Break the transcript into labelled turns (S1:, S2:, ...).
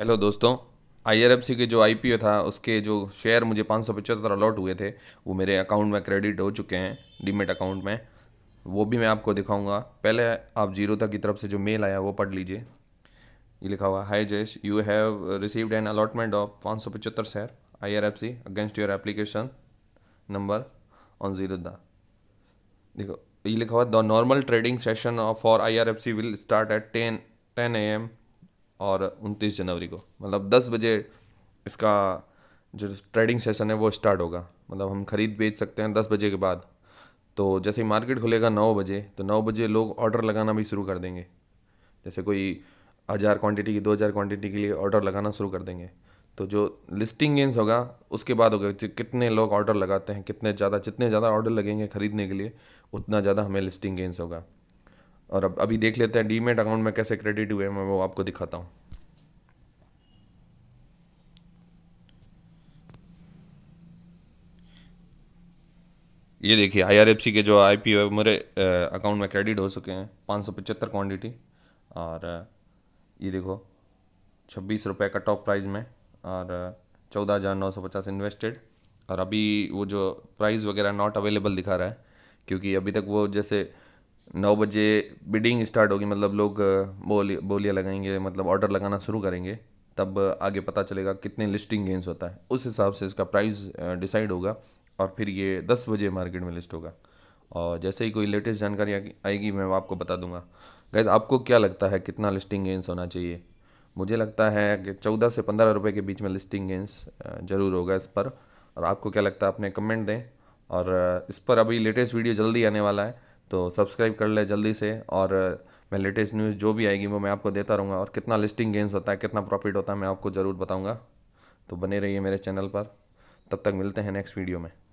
S1: hello दोस्तों आई के जो आई था उसके जो शेयर मुझे पाँच सौ पचहत्तर अलॉट हुए थे वो मेरे अकाउंट में क्रेडिट हो चुके हैं डीमेट अकाउंट में वो भी मैं आपको दिखाऊंगा पहले आप जीरो तक की तरफ से जो मेल आया वो पढ़ लीजिए ये लिखा हुआ hi Jayesh you have received an allotment of पाँच सौ पचहत्तर share I R F C against your application number on zero दिखो देखो ये लिखा हुआ the normal trading session for I R F C will start at ten ten A M और उनतीस जनवरी को मतलब दस बजे इसका जो ट्रेडिंग सेशन है वो स्टार्ट होगा मतलब हम ख़रीद बेच सकते हैं दस बजे के बाद तो जैसे ही मार्केट खुलेगा नौ बजे तो नौ बजे लोग ऑर्डर लगाना भी शुरू कर देंगे जैसे कोई हज़ार क्वांटिटी की दो हज़ार क्वांटिटी के लिए ऑर्डर लगाना शुरू कर देंगे तो जो लिस्टिंग गेंस होगा उसके बाद होगा कितने लोग ऑर्डर लगाते हैं कितने ज़्यादा जितने ज़्यादा ऑर्डर लगेंगे ख़रीदने के लिए उतना ज़्यादा हमें लिस्टिंग गेंस होगा और अब अभी देख लेते हैं डीमेट अकाउंट में कैसे क्रेडिट हुए मैं वो आपको दिखाता हूँ ये देखिए आईआरएफसी के जो आई पी ओ मेरे अकाउंट में क्रेडिट हो चुके हैं पाँच सौ पचहत्तर क्वान्टिटी और ये देखो छब्बीस रुपये का टॉप प्राइस में और चौदह हज़ार नौ सौ पचास इन्वेस्टेड और अभी वो जो प्राइस वगैरह नॉट अवेलेबल दिखा रहा है क्योंकि अभी तक वो जैसे नौ बजे बिडिंग स्टार्ट होगी मतलब लोग बोली बोलियाँ लगाएंगे मतलब ऑर्डर लगाना शुरू करेंगे तब आगे पता चलेगा कितने लिस्टिंग गेंस होता है उस हिसाब से इसका प्राइस डिसाइड होगा और फिर ये दस बजे मार्केट में लिस्ट होगा और जैसे ही कोई लेटेस्ट जानकारी आएगी मैं आपको बता दूंगा गैस आपको क्या लगता है कितना लिस्टिंग गेंस होना चाहिए मुझे लगता है कि चौदह से पंद्रह रुपये के बीच में लिस्टिंग गेंस ज़रूर होगा इस पर और आपको क्या लगता है अपने कमेंट दें और इस पर अभी लेटेस्ट वीडियो जल्दी आने वाला है तो सब्सक्राइब कर ले जल्दी से और मैं लेटेस्ट न्यूज़ जो भी आएगी वो मैं आपको देता रहूँगा और कितना लिस्टिंग गेंस होता है कितना प्रॉफिट होता है मैं आपको ज़रूर बताऊँगा तो बने रहिए मेरे चैनल पर तब तक मिलते हैं नेक्स्ट वीडियो में